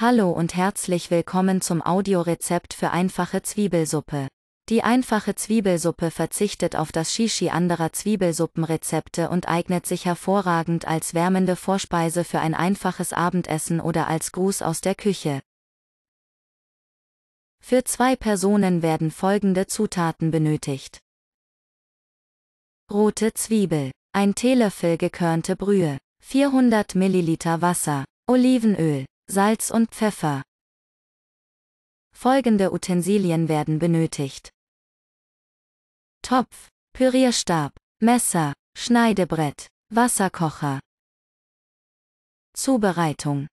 Hallo und herzlich willkommen zum Audiorezept für einfache Zwiebelsuppe. Die einfache Zwiebelsuppe verzichtet auf das Shishi anderer Zwiebelsuppenrezepte und eignet sich hervorragend als wärmende Vorspeise für ein einfaches Abendessen oder als Gruß aus der Küche. Für zwei Personen werden folgende Zutaten benötigt. Rote Zwiebel, ein Teelöffel gekörnte Brühe, 400 ml Wasser, Olivenöl, Salz und Pfeffer. Folgende Utensilien werden benötigt. Topf, Pürierstab, Messer, Schneidebrett, Wasserkocher. Zubereitung.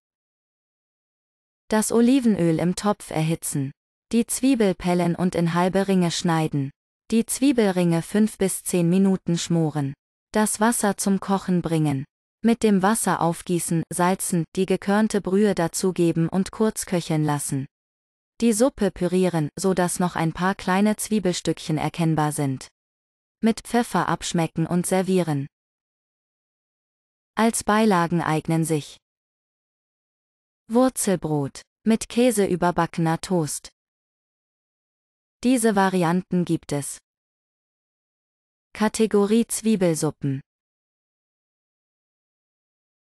Das Olivenöl im Topf erhitzen. Die Zwiebel pellen und in halbe Ringe schneiden. Die Zwiebelringe 5 bis 10 Minuten schmoren. Das Wasser zum Kochen bringen. Mit dem Wasser aufgießen, salzen, die gekörnte Brühe dazugeben und kurz köcheln lassen. Die Suppe pürieren, so dass noch ein paar kleine Zwiebelstückchen erkennbar sind. Mit Pfeffer abschmecken und servieren. Als Beilagen eignen sich Wurzelbrot mit Käse überbackener Toast. Diese Varianten gibt es. Kategorie Zwiebelsuppen